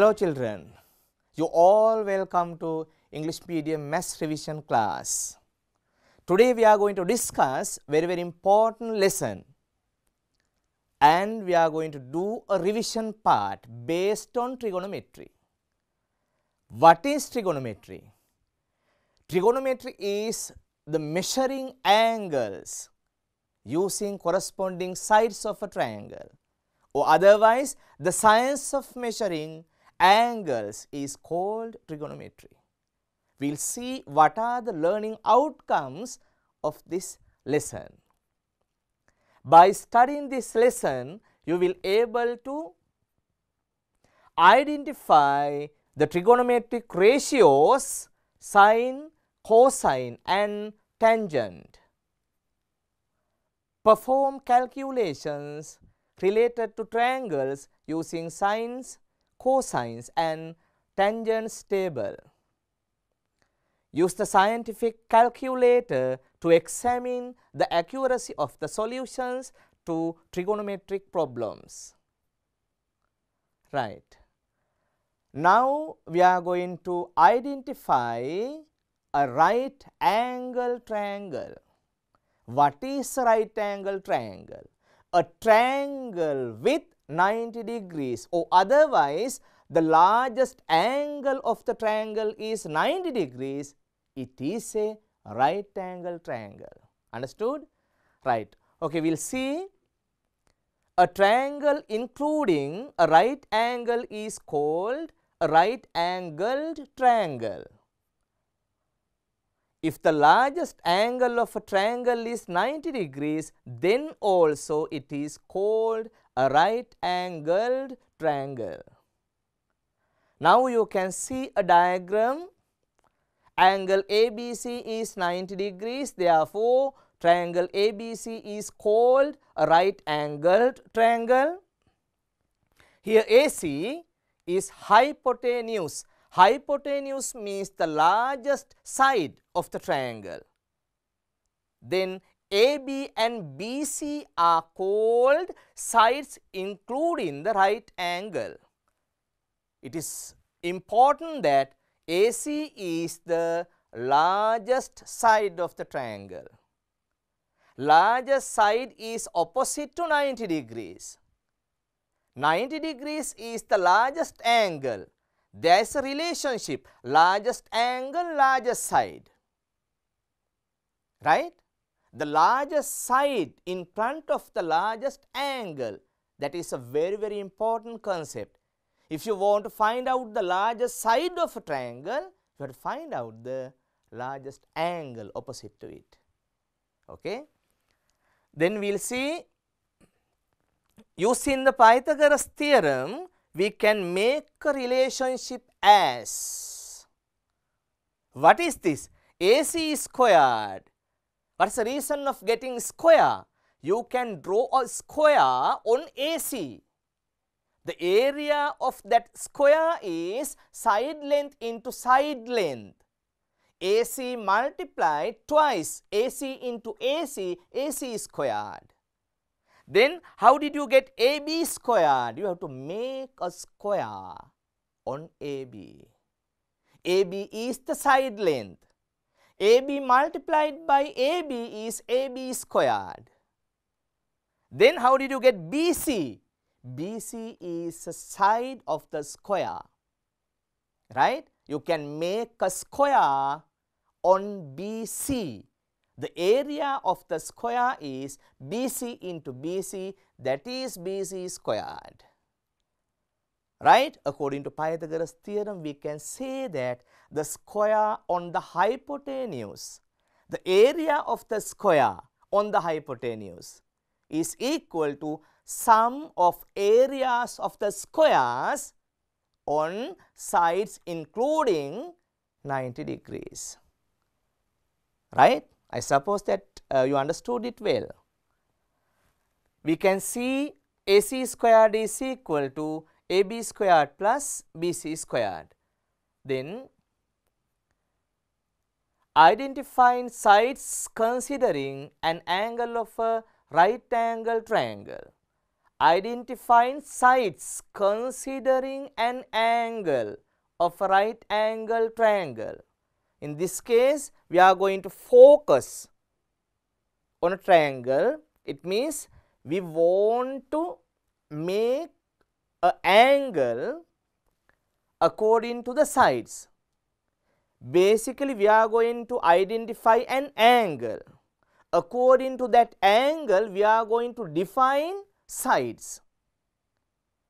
Hello children, you all welcome to English medium mass revision class. Today we are going to discuss very very important lesson and we are going to do a revision part based on trigonometry. What is trigonometry? Trigonometry is the measuring angles using corresponding sides of a triangle or otherwise the science of measuring angles is called trigonometry. We will see what are the learning outcomes of this lesson. By studying this lesson, you will able to identify the trigonometric ratios sine, cosine and tangent. Perform calculations related to triangles using sines, cosines and tangents table. Use the scientific calculator to examine the accuracy of the solutions to trigonometric problems. Right. Now, we are going to identify a right angle triangle. What is a right angle triangle? A triangle with 90 degrees or oh, otherwise the largest angle of the triangle is 90 degrees, it is a right angle triangle. Understood? Right. Okay, we will see a triangle including a right angle is called a right angled triangle. If the largest angle of a triangle is 90 degrees, then also it is called a right angled triangle. Now you can see a diagram. Angle ABC is 90 degrees, therefore triangle ABC is called a right angled triangle. Here AC is hypotenuse. Hypotenuse means the largest side of the triangle. Then AB and BC are called sides including the right angle. It is important that AC is the largest side of the triangle. Largest side is opposite to 90 degrees. 90 degrees is the largest angle. There is a relationship largest angle, largest side. Right? the largest side in front of the largest angle that is a very very important concept. If you want to find out the largest side of a triangle you have to find out the largest angle opposite to it. Okay. Then we will see using the Pythagoras theorem we can make a relationship as what is this AC squared what is the reason of getting square? You can draw a square on AC. The area of that square is side length into side length. AC multiplied twice, AC into AC, AC squared. Then how did you get AB squared? You have to make a square on AB. AB is the side length. AB multiplied by AB is AB squared. Then how did you get BC? BC is a side of the square, right? You can make a square on BC. The area of the square is BC into BC, that is BC squared right? According to Pythagoras theorem, we can say that the square on the hypotenuse, the area of the square on the hypotenuse is equal to sum of areas of the squares on sides including 90 degrees, right? I suppose that uh, you understood it well. We can see AC squared is equal to AB squared plus BC squared. Then identifying sides considering an angle of a right angle triangle. Identifying sides considering an angle of a right angle triangle. In this case, we are going to focus on a triangle. It means we want to make a angle according to the sides. Basically, we are going to identify an angle. According to that angle, we are going to define sides,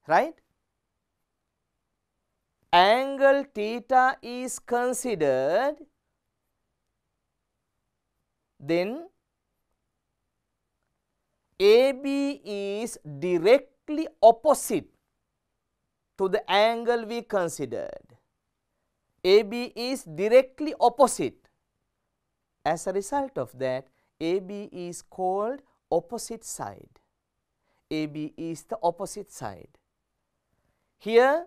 right? Angle theta is considered, then AB is directly opposite to the angle we considered. AB is directly opposite. As a result of that, AB is called opposite side. AB is the opposite side. Here,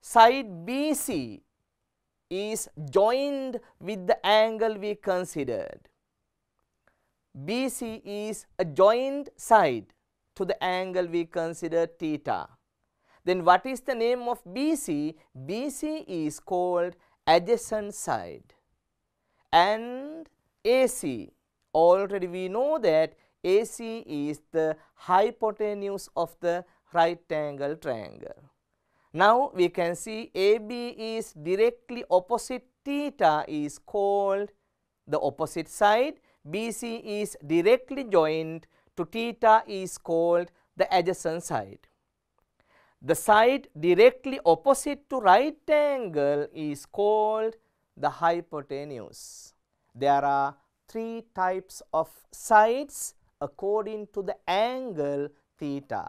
side BC is joined with the angle we considered. BC is a joined side to the angle we consider theta. Then what is the name of BC? BC is called adjacent side and AC already we know that AC is the hypotenuse of the right angle triangle. Now we can see AB is directly opposite theta is called the opposite side, BC is directly joined to theta is called the adjacent side. The side directly opposite to right angle is called the hypotenuse. There are three types of sides according to the angle theta,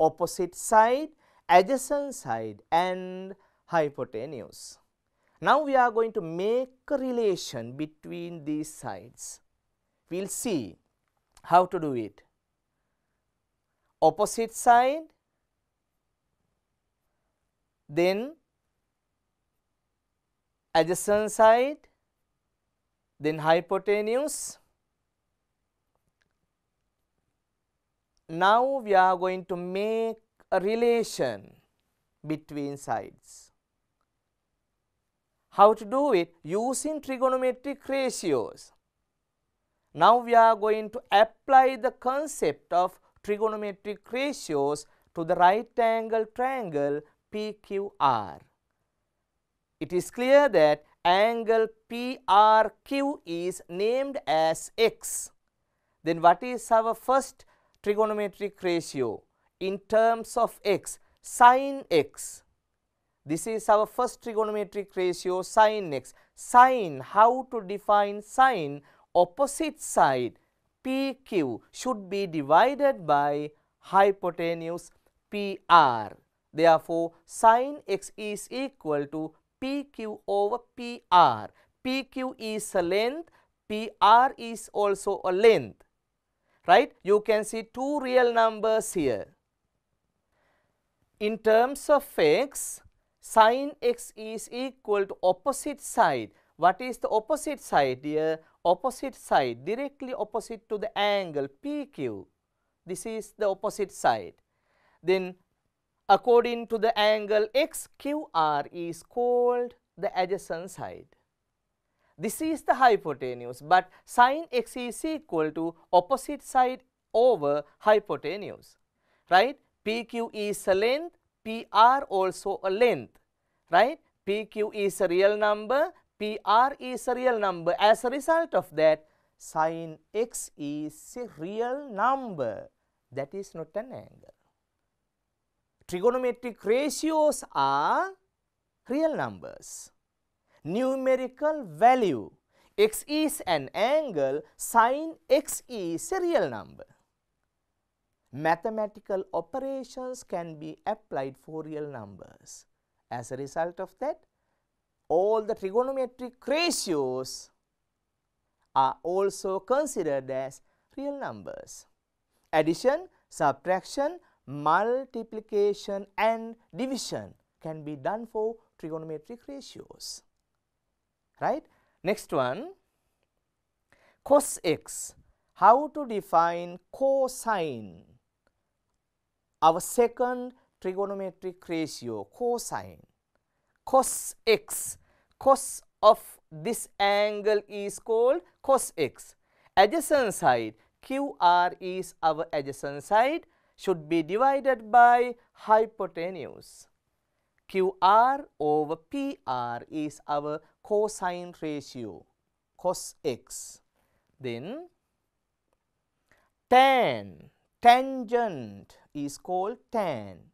opposite side, adjacent side and hypotenuse. Now, we are going to make a relation between these sides. We will see how to do it. Opposite side then adjacent side, then hypotenuse. Now, we are going to make a relation between sides. How to do it? Using trigonometric ratios. Now, we are going to apply the concept of trigonometric ratios to the right angle triangle PQR. It is clear that angle PRQ is named as x. Then what is our first trigonometric ratio in terms of x? Sine x. This is our first trigonometric ratio sine x. Sine, how to define sine? Opposite side PQ should be divided by hypotenuse PR. Therefore, sin x is equal to PQ over PR. PQ is a length, PR is also a length, right? You can see two real numbers here. In terms of x, sin x is equal to opposite side. What is the opposite side here? Opposite side, directly opposite to the angle PQ. This is the opposite side. Then according to the angle XQR is called the adjacent side. This is the hypotenuse, but sine x is equal to opposite side over hypotenuse, right? PQ is a length, PR also a length, right? PQ is a real number, PR is a real number. As a result of that, sine x is a real number. That is not an angle trigonometric ratios are real numbers, numerical value. x is an angle, sine x is a real number. Mathematical operations can be applied for real numbers. As a result of that, all the trigonometric ratios are also considered as real numbers. Addition, subtraction, multiplication and division can be done for trigonometric ratios right. Next one cos x how to define cosine our second trigonometric ratio cosine cos x cos of this angle is called cos x adjacent side qr is our adjacent side should be divided by hypotenuse. QR over PR is our cosine ratio, cos x. Then tan, tangent is called tan.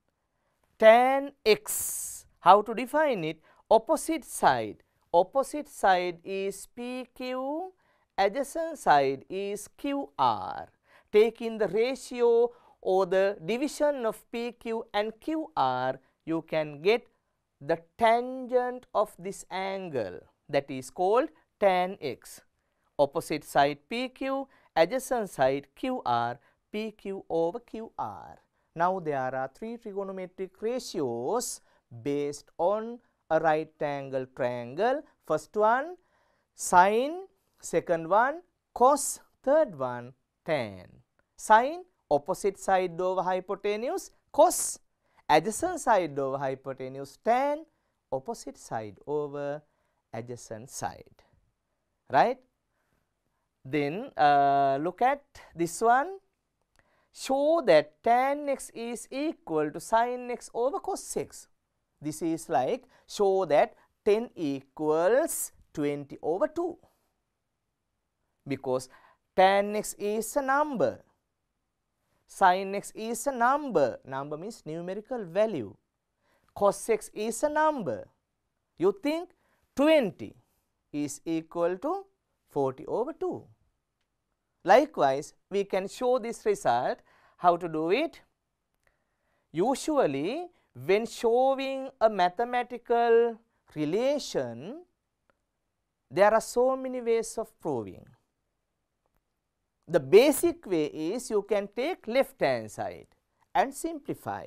Tan x, how to define it? Opposite side, opposite side is PQ, adjacent side is QR. Taking the ratio or the division of PQ and QR, you can get the tangent of this angle that is called tan x. Opposite side PQ, adjacent side QR, PQ over QR. Now, there are three trigonometric ratios based on a right angle triangle. First one sine, second one cos, third one tan. Sine opposite side over hypotenuse cos, adjacent side over hypotenuse tan, opposite side over adjacent side, right. Then uh, look at this one, show that tan x is equal to sin x over cos x. This is like show that 10 equals 20 over 2 because tan x is a number sin x is a number, number means numerical value, cos x is a number, you think 20 is equal to 40 over 2. Likewise, we can show this result, how to do it? Usually, when showing a mathematical relation, there are so many ways of proving. The basic way is you can take left hand side and simplify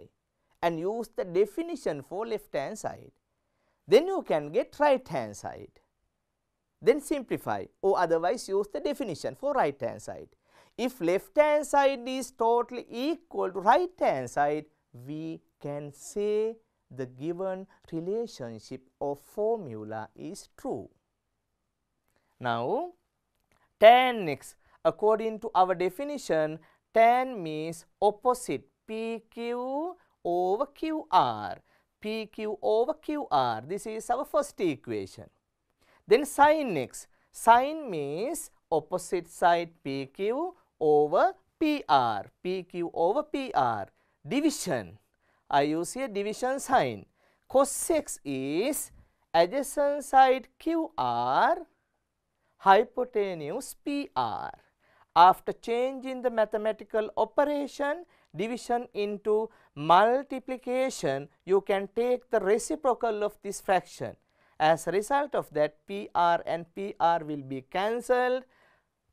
and use the definition for left hand side. Then you can get right hand side, then simplify or otherwise use the definition for right hand side. If left hand side is totally equal to right hand side, we can say the given relationship or formula is true. Now, tan x According to our definition, tan means opposite PQ over QR. PQ over QR. This is our first equation. Then sin x. Sin means opposite side PQ over PR. PQ over PR. Division. I use here division sign. Cos x is adjacent side QR, hypotenuse PR. After change in the mathematical operation, division into multiplication, you can take the reciprocal of this fraction. As a result of that, PR and PR will be cancelled.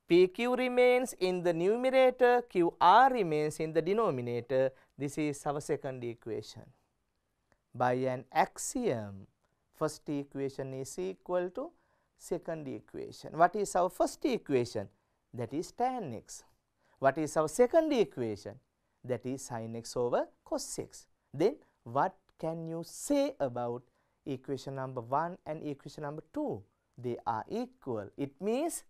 PQ remains in the numerator, QR remains in the denominator. This is our second equation. By an axiom, first equation is equal to second equation. What is our first equation? that is tan x. What is our second equation? That is sin x over cos x. Then what can you say about equation number 1 and equation number 2? They are equal. It means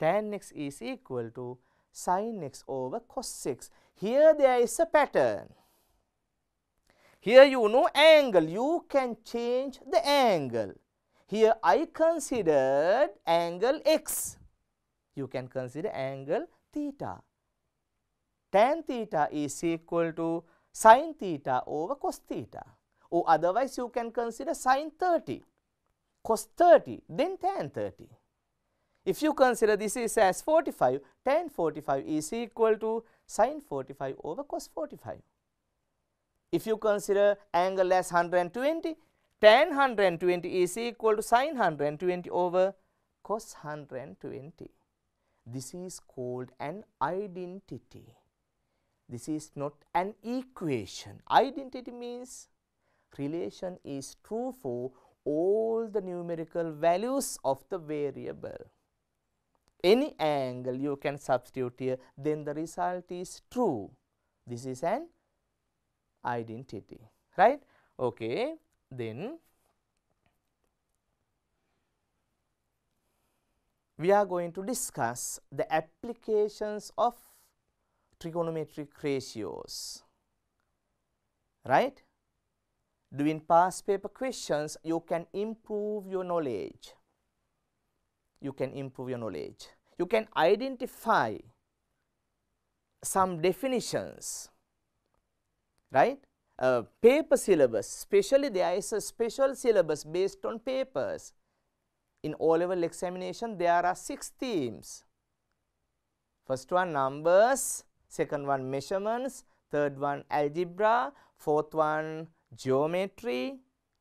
tan x is equal to sin x over cos x. Here there is a pattern. Here you know angle, you can change the angle. Here I considered angle x you can consider angle theta. Tan theta is equal to sine theta over cos theta or otherwise you can consider sine 30, cos 30, then tan 30. If you consider this is as 45, tan 45 is equal to sine 45 over cos 45. If you consider angle as 120, tan 120 is equal to sine 120 over cos 120. This is called an identity. This is not an equation. Identity means relation is true for all the numerical values of the variable. Any angle you can substitute here, then the result is true. This is an identity, right? Okay, then we are going to discuss the applications of trigonometric ratios, right. Doing past paper questions, you can improve your knowledge, you can improve your knowledge. You can identify some definitions, right. Uh, paper syllabus, especially there is a special syllabus based on papers in O level examination there are 6 themes. First one numbers, second one measurements, third one algebra, fourth one geometry,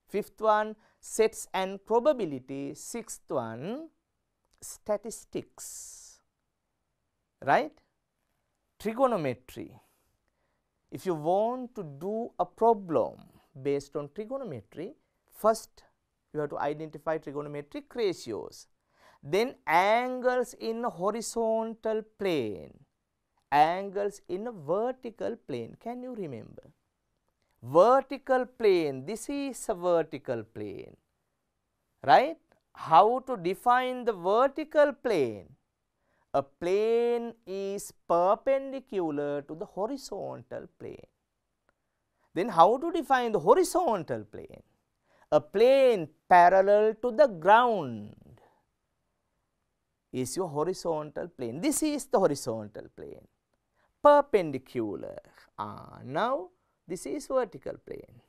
fifth one sets and probability, sixth one statistics, right? Trigonometry. If you want to do a problem based on trigonometry, first you have to identify trigonometric ratios. Then angles in horizontal plane, angles in a vertical plane, can you remember? Vertical plane, this is a vertical plane, right? How to define the vertical plane? A plane is perpendicular to the horizontal plane. Then how to define the horizontal plane? a plane parallel to the ground is your horizontal plane. This is the horizontal plane, perpendicular. Ah, now, this is vertical plane.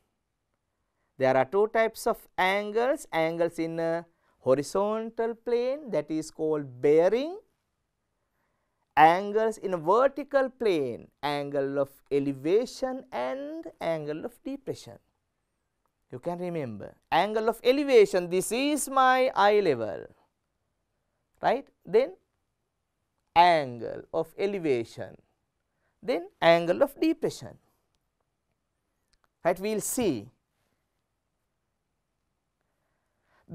There are two types of angles, angles in a horizontal plane that is called bearing, angles in a vertical plane, angle of elevation and angle of depression you can remember angle of elevation this is my eye level right then angle of elevation then angle of depression right we will see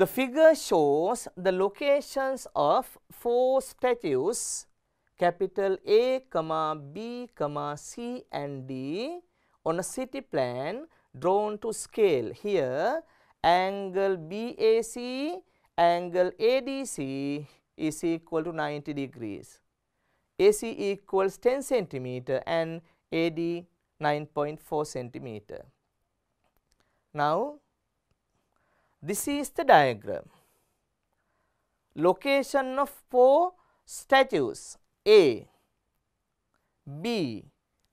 The figure shows the locations of four statues capital A, comma B, comma C and D on a city plan drawn to scale here angle BAC angle ADC is equal to 90 degrees. AC equals 10 centimeter and AD 9.4 centimeter. Now, this is the diagram. Location of four statues A, B,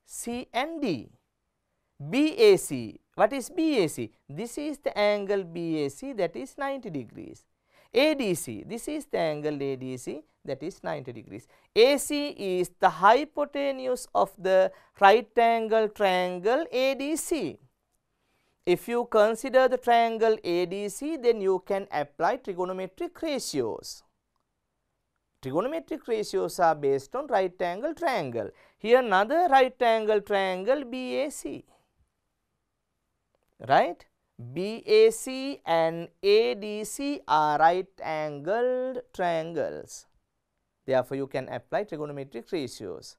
C and D. BAC what is BAC? This is the angle BAC that is 90 degrees. ADC, this is the angle ADC that is 90 degrees. AC is the hypotenuse of the right angle triangle ADC. If you consider the triangle ADC, then you can apply trigonometric ratios. Trigonometric ratios are based on right angle triangle. Here another right angle triangle BAC right. BAC and ADC are right angled triangles. Therefore, you can apply trigonometric ratios,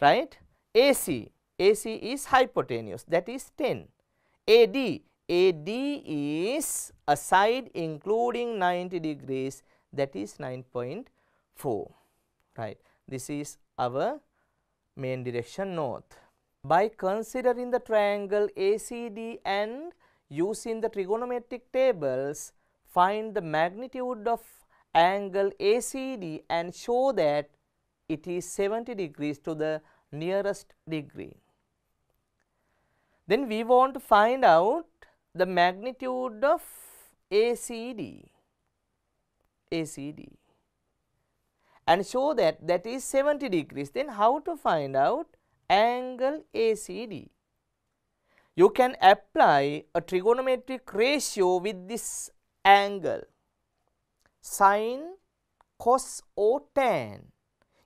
right. AC, AC is hypotenuse that is 10. AD, AD is a side including 90 degrees that is 9.4, right. This is our main direction north by considering the triangle ACD and using the trigonometric tables find the magnitude of angle ACD and show that it is 70 degrees to the nearest degree. Then we want to find out the magnitude of ACD, ACD and show that that is 70 degrees. Then how to find out angle ACD. You can apply a trigonometric ratio with this angle sine, cos or tan.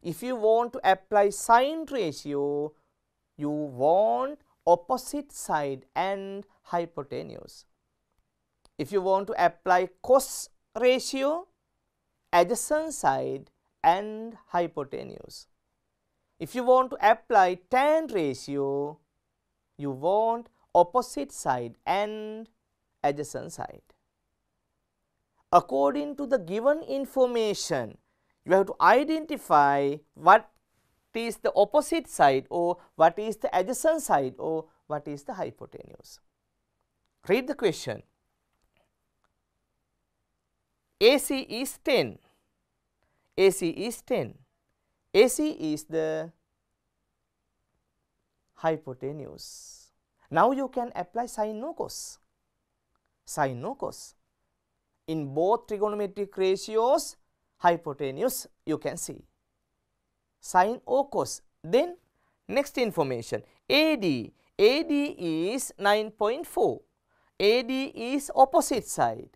If you want to apply sine ratio, you want opposite side and hypotenuse. If you want to apply cos ratio, adjacent side and hypotenuse. If you want to apply tan ratio, you want opposite side and adjacent side. According to the given information, you have to identify what is the opposite side or what is the adjacent side or what is the hypotenuse. Read the question. AC is 10, AC is 10 AC is the hypotenuse. Now you can apply sine cosine, sine In both trigonometric ratios, hypotenuse you can see sine O cos. Then next information AD, AD is 9.4, AD is opposite side.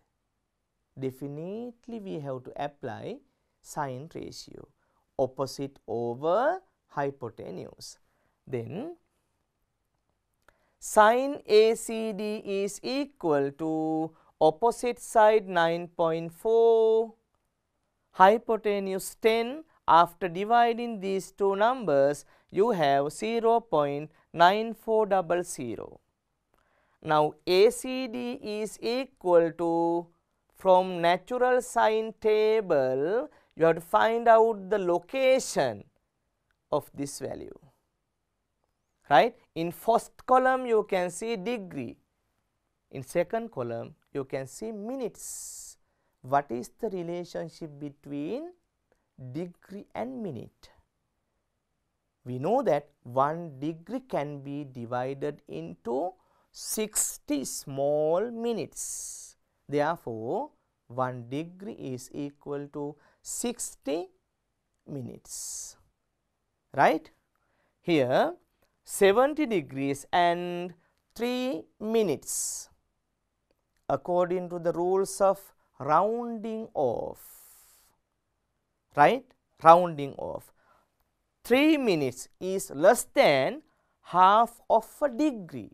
Definitely we have to apply sine ratio opposite over hypotenuse. Then sine ACD is equal to opposite side 9.4, hypotenuse 10. After dividing these two numbers, you have 0 0.9400. Now, ACD is equal to from natural sine table you have to find out the location of this value right in first column you can see degree in second column you can see minutes what is the relationship between degree and minute we know that 1 degree can be divided into 60 small minutes therefore 1 degree is equal to 60 minutes, right. Here 70 degrees and 3 minutes according to the rules of rounding off, right, rounding off. 3 minutes is less than half of a degree.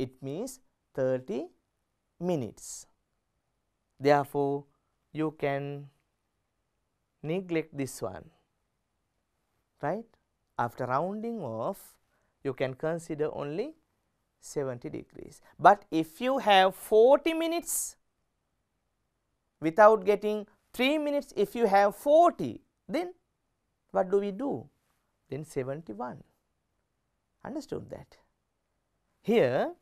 It means 30 minutes. Therefore, you can neglect this one right. After rounding off you can consider only 70 degrees. But if you have 40 minutes without getting 3 minutes if you have 40 then what do we do? Then 71 understood that. Here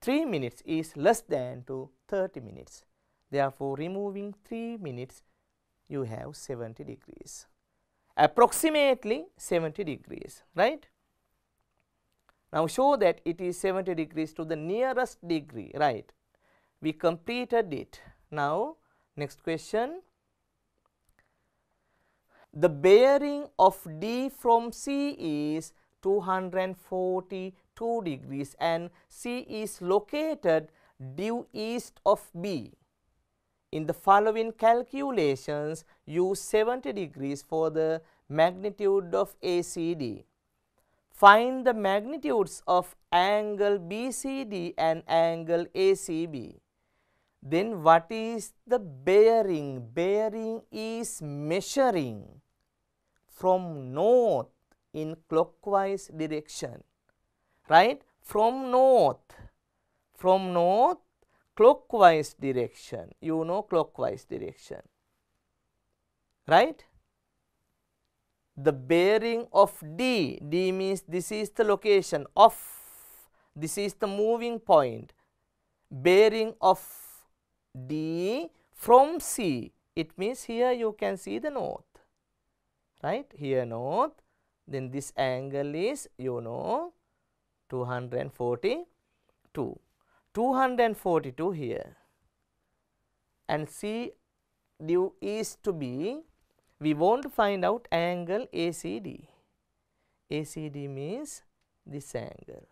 3 minutes is less than to 30 minutes therefore removing 3 minutes you have 70 degrees approximately 70 degrees right. Now, show that it is 70 degrees to the nearest degree right we completed it. Now, next question the bearing of D from C is 242 degrees and C is located due east of B. In the following calculations, use 70 degrees for the magnitude of ACD. Find the magnitudes of angle BCD and angle ACB. Then what is the bearing? Bearing is measuring from north in clockwise direction, right? From north, from north clockwise direction, you know clockwise direction, right. The bearing of D, D means this is the location of, this is the moving point, bearing of D from C, it means here you can see the north, right, here north, then this angle is you know 242. 242 here and C du is to be we want to find out angle ACD. ACD means this angle.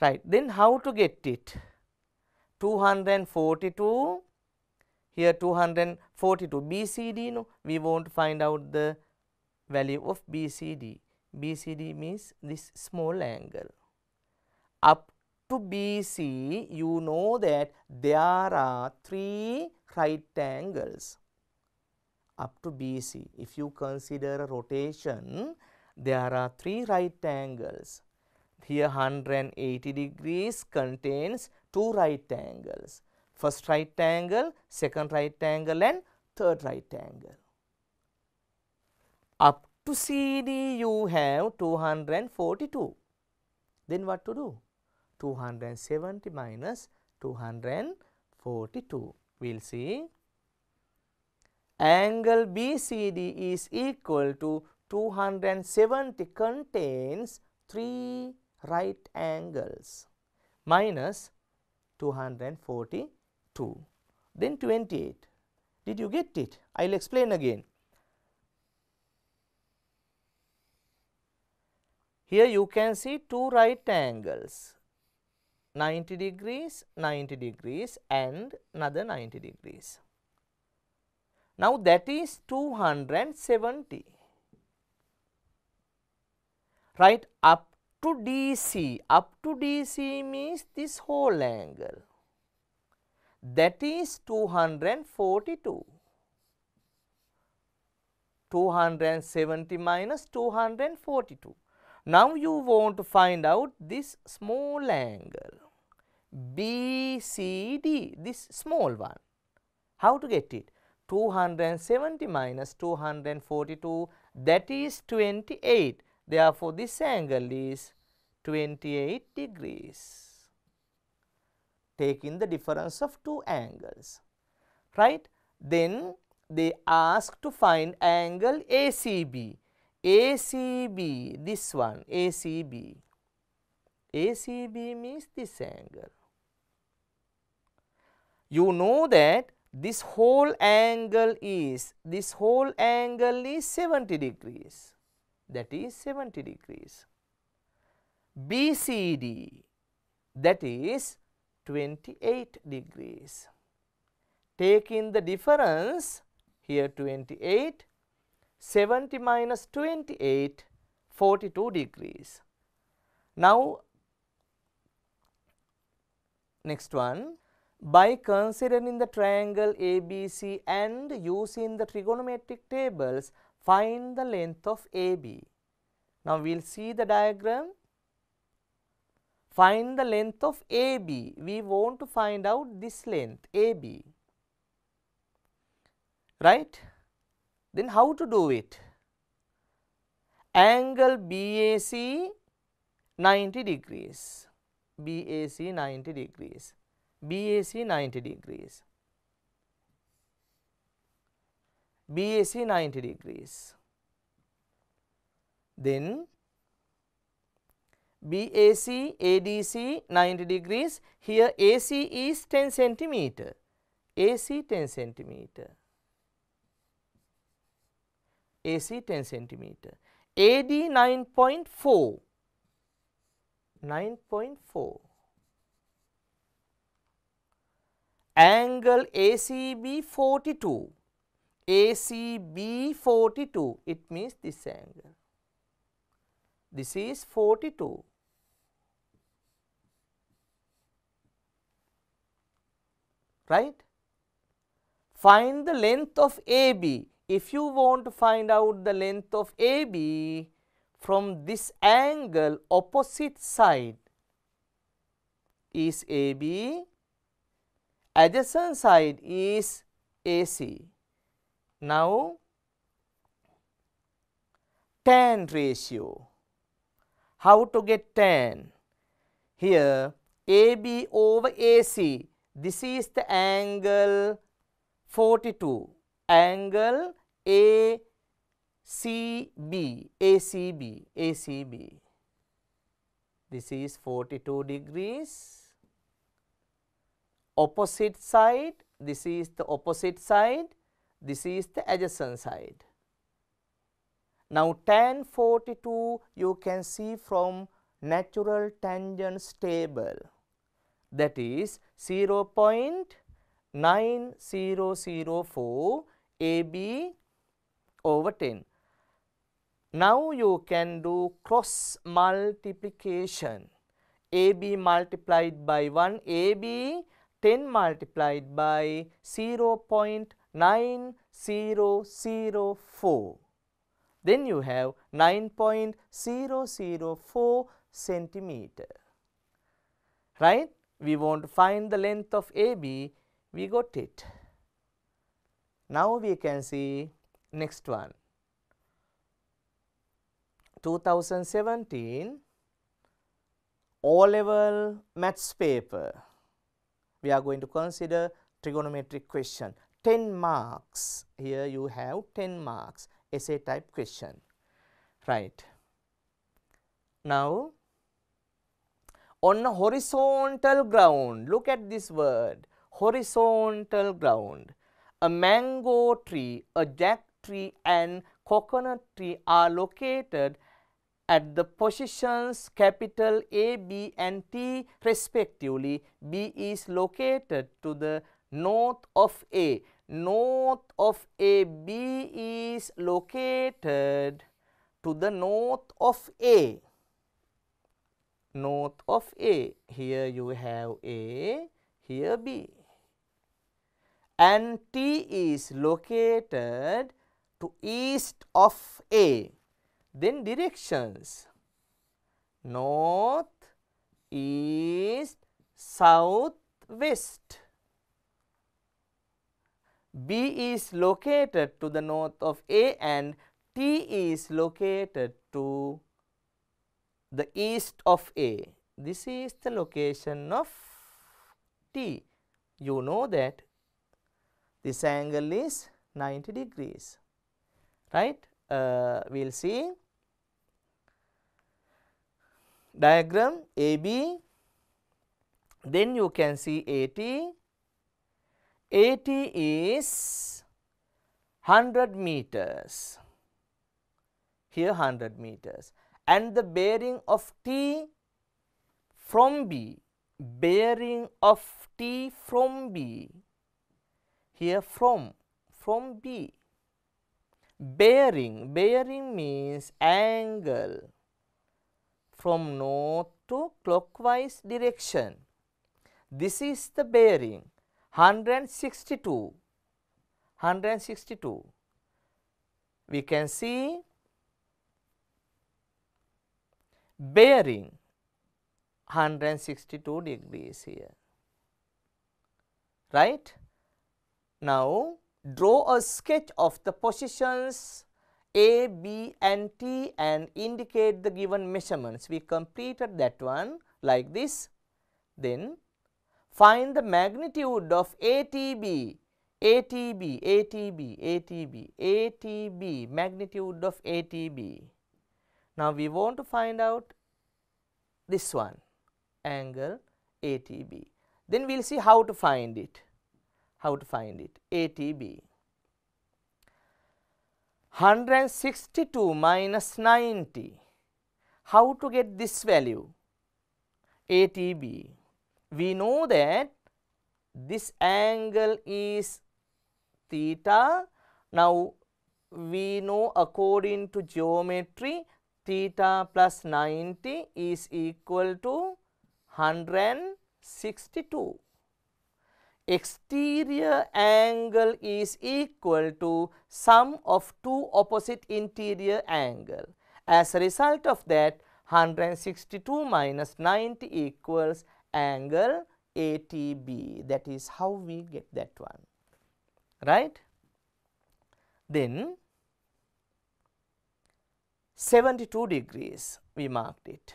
Right, then how to get it? 242, here 242 BCD, no, we want to find out the value of BCD. BCD means this small angle up to BC, you know that there are three right angles up to BC. If you consider a rotation, there are three right angles. Here 180 degrees contains two right angles. First right angle, second right angle and third right angle. Up to CD you have 242. Then what to do? 270 minus 242. We will see angle BCD is equal to 270 contains 3 right angles minus 242 then 28 did you get it i will explain again here you can see two right angles 90 degrees, 90 degrees and another 90 degrees. Now, that is 270. Right up to DC, up to DC means this whole angle that is 242. 270 minus 242. Now, you want to find out this small angle. B, C, D, this small one. How to get it? 270 minus 242 that is 28. Therefore, this angle is 28 degrees. Taking the difference of two angles, right? Then they ask to find angle ACB. ACB, this one, ACB. ACB means this angle you know that this whole angle is, this whole angle is 70 degrees, that is 70 degrees. BCD, that is 28 degrees. Take in the difference, here 28, 70 minus 28, 42 degrees. Now, next one, by considering the triangle ABC and using the trigonometric tables find the length of AB. Now, we will see the diagram find the length of AB we want to find out this length AB right then how to do it angle BAC 90 degrees BAC 90 degrees BAC 90 degrees. BAC 90 degrees. Then BAC, ADC 90 degrees, here AC is 10 centimeter, AC 10 centimeter, AC 10 centimeter, AD 9.4, 9.4. angle ACB 42, ACB 42, it means this angle. This is 42. right find the length of AB. If you want to find out the length of AB from this angle opposite side is AB adjacent side is AC. Now, tan ratio, how to get tan? Here AB over AC, this is the angle 42, angle ACB, ACB, ACB. This is 42 degrees opposite side, this is the opposite side, this is the adjacent side. Now, tan 42 you can see from natural tangents table that is 0 0.9004 AB over 10. Now, you can do cross multiplication AB multiplied by 1 AB 10 multiplied by 0.9004 then you have 9.004 centimeter right we want to find the length of AB we got it now we can see next one 2017 O level maths paper we are going to consider trigonometric question 10 marks here you have 10 marks essay type question right. Now, on a horizontal ground look at this word horizontal ground a mango tree, a jack tree and coconut tree are located at the positions capital A, B and T respectively, B is located to the north of A. North of A, B is located to the north of A. North of A, here you have A, here B. And T is located to east of A then directions north, east, south, west. B is located to the north of A and T is located to the east of A. This is the location of T. You know that this angle is 90 degrees, right? Uh, we will see diagram AB, then you can see AT. AT is 100 meters, here 100 meters and the bearing of T from B, bearing of T from B, here from, from B. Bearing, bearing means angle from north to clockwise direction. This is the bearing 162, 162. We can see bearing 162 degrees here, right. Now, draw a sketch of the positions a, B and T and indicate the given measurements. We completed that one like this. Then find the magnitude of ATB, ATB, ATB, ATB, ATB, magnitude of ATB. Now, we want to find out this one angle ATB. Then we will see how to find it, how to find it ATB. 162 minus 90. How to get this value? ATB. We know that this angle is theta. Now, we know according to geometry theta plus 90 is equal to 162 exterior angle is equal to sum of two opposite interior angle. As a result of that 162 minus 90 equals angle ATB that is how we get that one right. Then 72 degrees we marked it.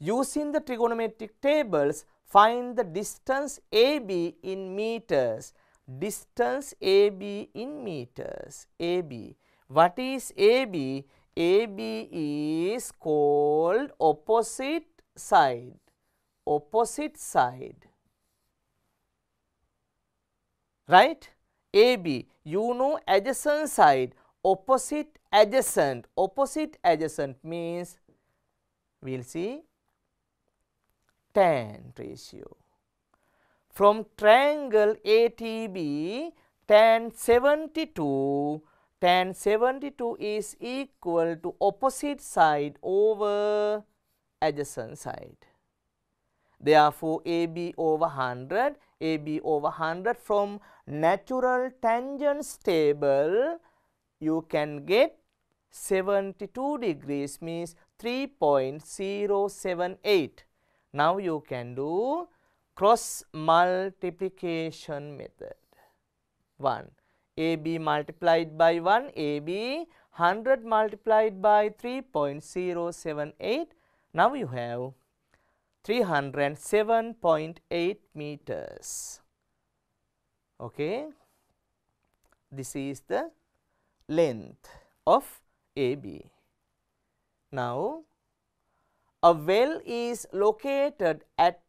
Using the trigonometric tables find the distance AB in meters, distance AB in meters, AB. What is AB? AB is called opposite side, opposite side, right? AB, you know adjacent side, opposite adjacent, opposite adjacent means we will see tan ratio. From triangle ATB tan 72 tan 72 is equal to opposite side over adjacent side. Therefore, AB over 100, AB over 100 from natural tangents table you can get 72 degrees means 3.078 now, you can do cross multiplication method. 1. AB multiplied by 1, AB 100 multiplied by 3.078. Now, you have 307.8 meters. Okay. This is the length of AB. Now, a well is located at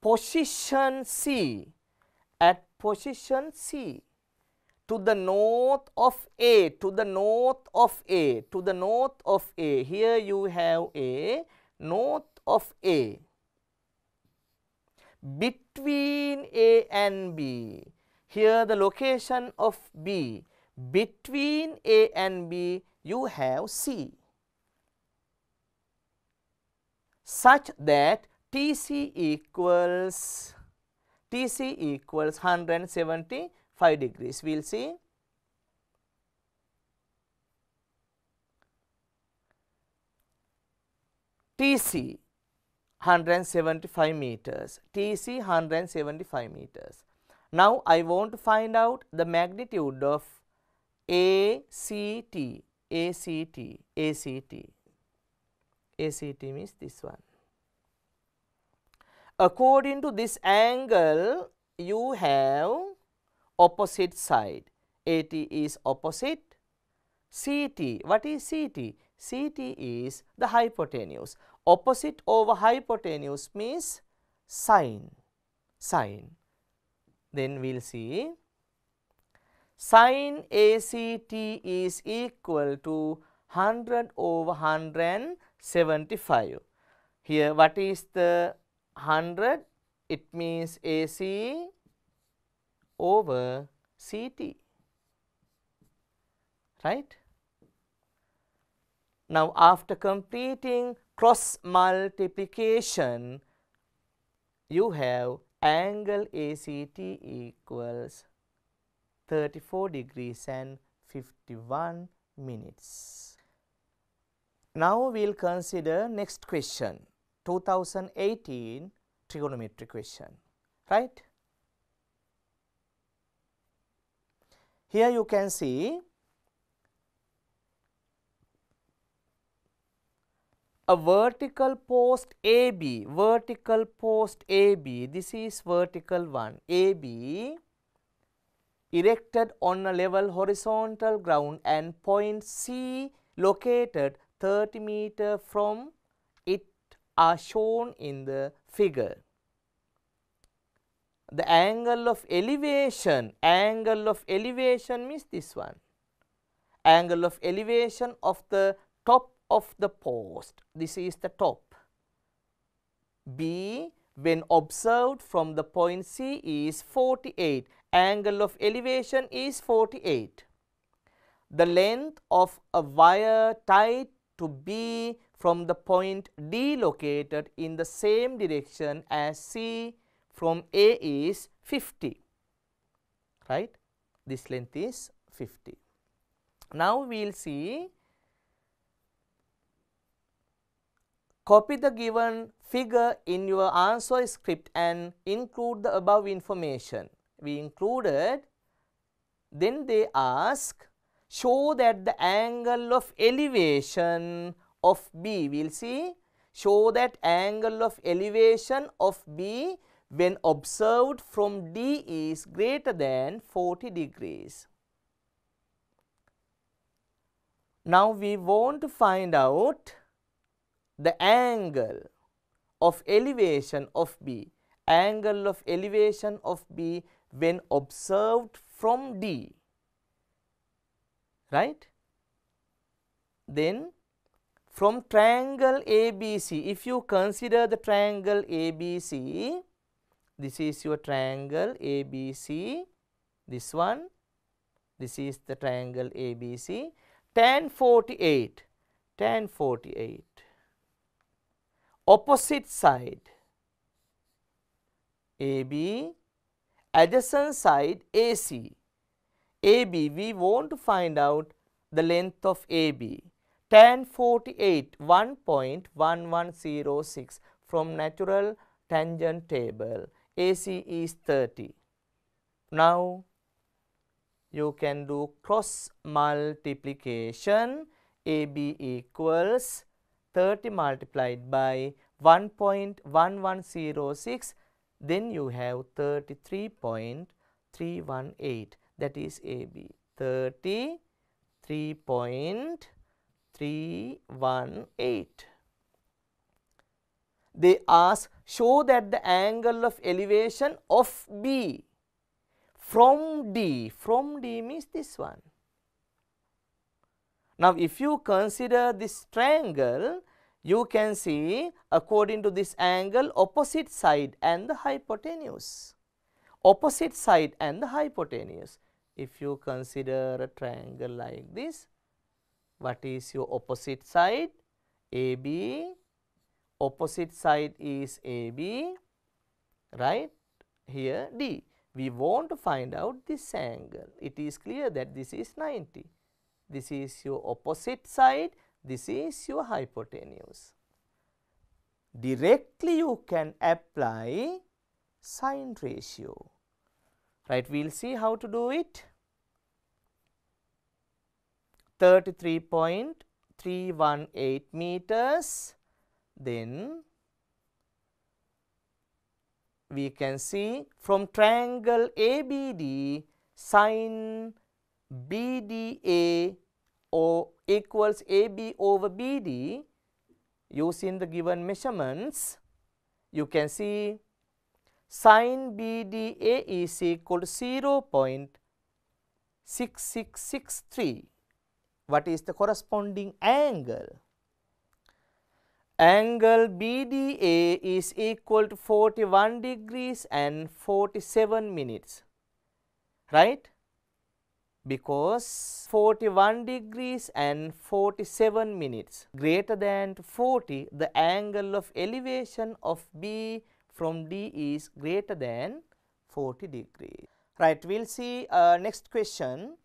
position C, at position C to the north of A, to the north of A, to the north of A. Here you have A, north of A. Between A and B, here the location of B. Between A and B, you have C. such that TC equals TC equals 175 degrees. We will see TC 175 meters, TC 175 meters. Now, I want to find out the magnitude of ACT, ACT, ACT. ACT means this one. According to this angle, you have opposite side. AT is opposite CT. What is CT? CT is the hypotenuse. Opposite over hypotenuse means sine. Sine. Then we will see sine ACT is equal to 100 over 100 75. Here what is the 100? It means AC over CT, right. Now, after completing cross multiplication, you have angle ACT equals 34 degrees and 51 minutes. Now we will consider next question 2018 trigonometry question right. Here you can see a vertical post AB, vertical post AB, this is vertical one AB erected on a level horizontal ground and point C located 30 meter from it are shown in the figure. The angle of elevation, angle of elevation means this one, angle of elevation of the top of the post, this is the top. B when observed from the point C is 48, angle of elevation is 48. The length of a wire tied to B from the point D located in the same direction as C from A is 50, right. This length is 50. Now, we will see copy the given figure in your answer script and include the above information. We included, then they ask show that the angle of elevation of B, we will see, show that angle of elevation of B when observed from D is greater than 40 degrees. Now, we want to find out the angle of elevation of B, angle of elevation of B when observed from D right. Then from triangle ABC, if you consider the triangle ABC, this is your triangle ABC, this one, this is the triangle ABC, tan 48, tan 48, opposite side AB, adjacent side AC. AB, we want to find out the length of AB. 1048, 1.1106 from natural tangent table, AC is 30. Now, you can do cross multiplication, AB equals 30 multiplied by 1.1106, then you have 33.318 that is AB 33.318. They ask show that the angle of elevation of B from D, from D means this one. Now, if you consider this triangle, you can see according to this angle opposite side and the hypotenuse opposite side and the hypotenuse if you consider a triangle like this, what is your opposite side? AB, opposite side is AB, right? Here D. We want to find out this angle. It is clear that this is 90. This is your opposite side, this is your hypotenuse. Directly you can apply sine ratio right. We will see how to do it 33.318 meters then we can see from triangle ABD sine BDA or equals AB over BD using the given measurements you can see sine BDA is equal to 0 0.6663. What is the corresponding angle? Angle BDA is equal to 41 degrees and 47 minutes, right? Because 41 degrees and 47 minutes greater than 40, the angle of elevation of B from D is greater than 40 degree. Right, we will see uh, next question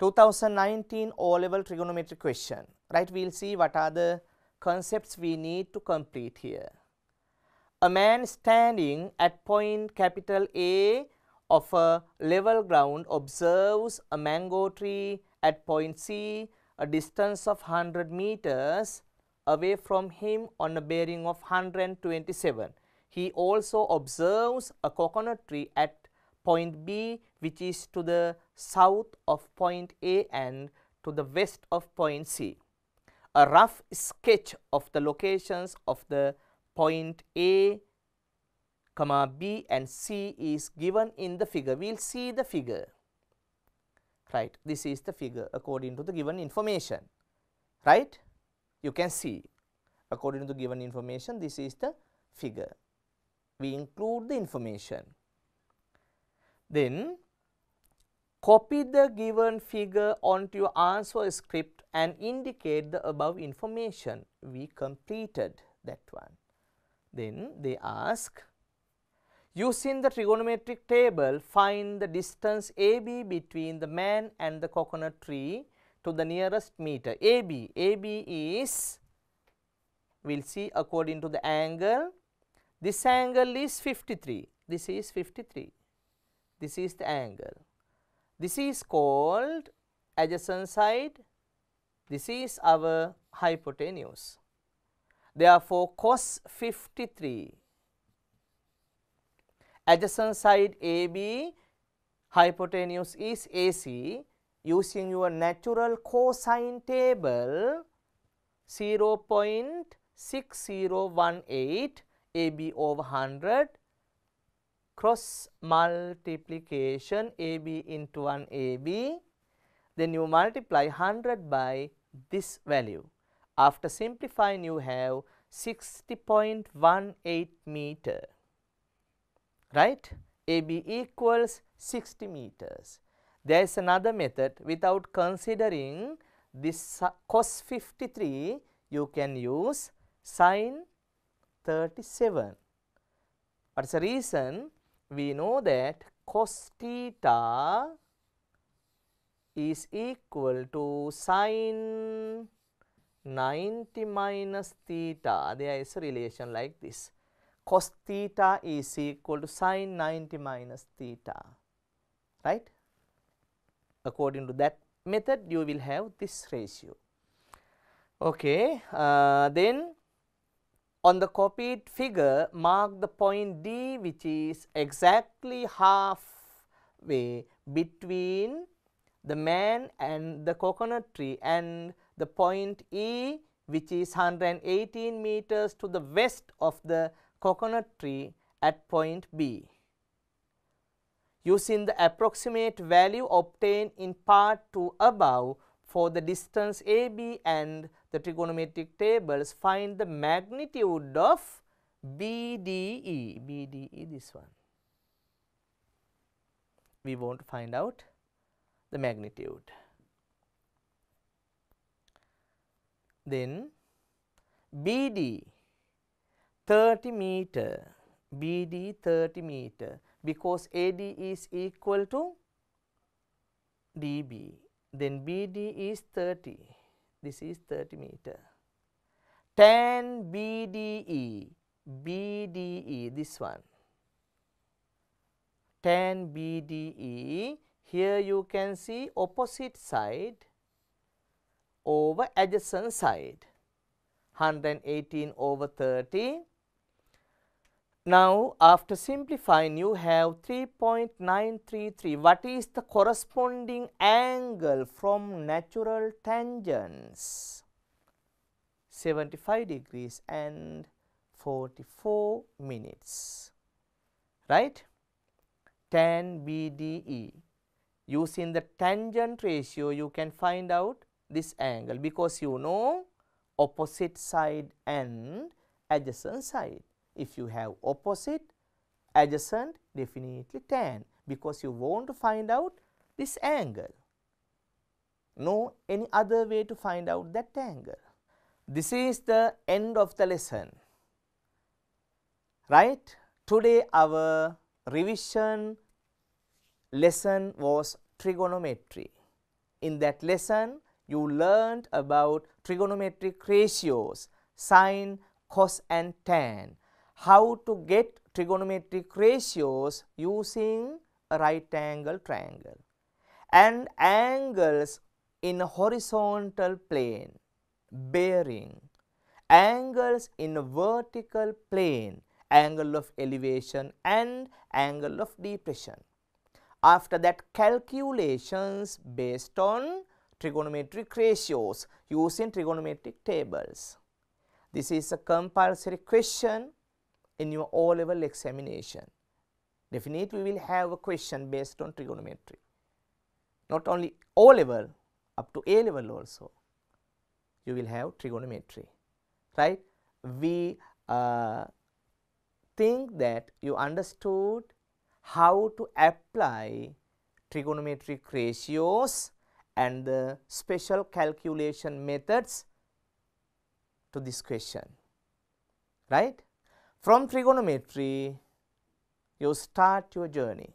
2019 O level trigonometry question. Right, we will see what are the concepts we need to complete here. A man standing at point capital A of a level ground observes a mango tree at point C a distance of 100 meters away from him on a bearing of 127. He also observes a coconut tree at point B which is to the south of point A and to the west of point C. A rough sketch of the locations of the point A, comma B and C is given in the figure. We will see the figure, right. This is the figure according to the given information, right you can see according to the given information this is the figure. We include the information. Then copy the given figure onto your answer script and indicate the above information. We completed that one. Then they ask using the trigonometric table find the distance AB between the man and the coconut tree to the nearest meter AB. AB is, we will see according to the angle, this angle is 53, this is 53, this is the angle. This is called adjacent side, this is our hypotenuse. Therefore, cos 53 adjacent side AB hypotenuse is AC using your natural cosine table 0 0.6018 AB over 100 cross multiplication AB into 1 AB then you multiply 100 by this value. After simplifying you have 60.18 meter right AB equals 60 meters. There is another method without considering this cos 53 you can use sin 37. What is the reason? We know that cos theta is equal to sin 90 minus theta. There is a relation like this. Cos theta is equal to sin 90 minus theta. Right? according to that method you will have this ratio. Okay. Uh, then on the copied figure mark the point D which is exactly halfway between the man and the coconut tree and the point E which is 118 meters to the west of the coconut tree at point B using the approximate value obtained in part 2 above for the distance AB and the trigonometric tables find the magnitude of BDE, BDE this one. We want to find out the magnitude. Then BD 30 meter, BD 30 meter because AD is equal to DB, then BD is 30, this is 30 meter. Tan BDE, BDE, this one, tan BDE, here you can see opposite side over adjacent side, 118 over 30 now, after simplifying you have 3.933. What is the corresponding angle from natural tangents? 75 degrees and 44 minutes, right? Tan BDE. Using the tangent ratio, you can find out this angle because you know opposite side and adjacent side. If you have opposite, adjacent definitely tan because you want to find out this angle. No any other way to find out that angle. This is the end of the lesson. Right? Today our revision lesson was trigonometry. In that lesson, you learned about trigonometric ratios, sine, cos and tan how to get trigonometric ratios using a right angle triangle and angles in a horizontal plane bearing angles in a vertical plane angle of elevation and angle of depression. After that calculations based on trigonometric ratios using trigonometric tables. This is a compulsory question in your O level examination, definitely we will have a question based on trigonometry, not only O level up to A level also you will have trigonometry, right. We uh, think that you understood how to apply trigonometric ratios and the special calculation methods to this question, right. From trigonometry, you start your journey,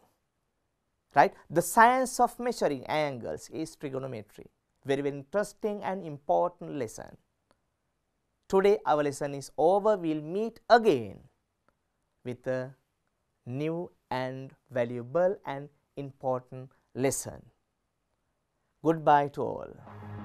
right. The science of measuring angles is trigonometry, very, very interesting and important lesson. Today, our lesson is over. We will meet again with a new and valuable and important lesson. Goodbye to all.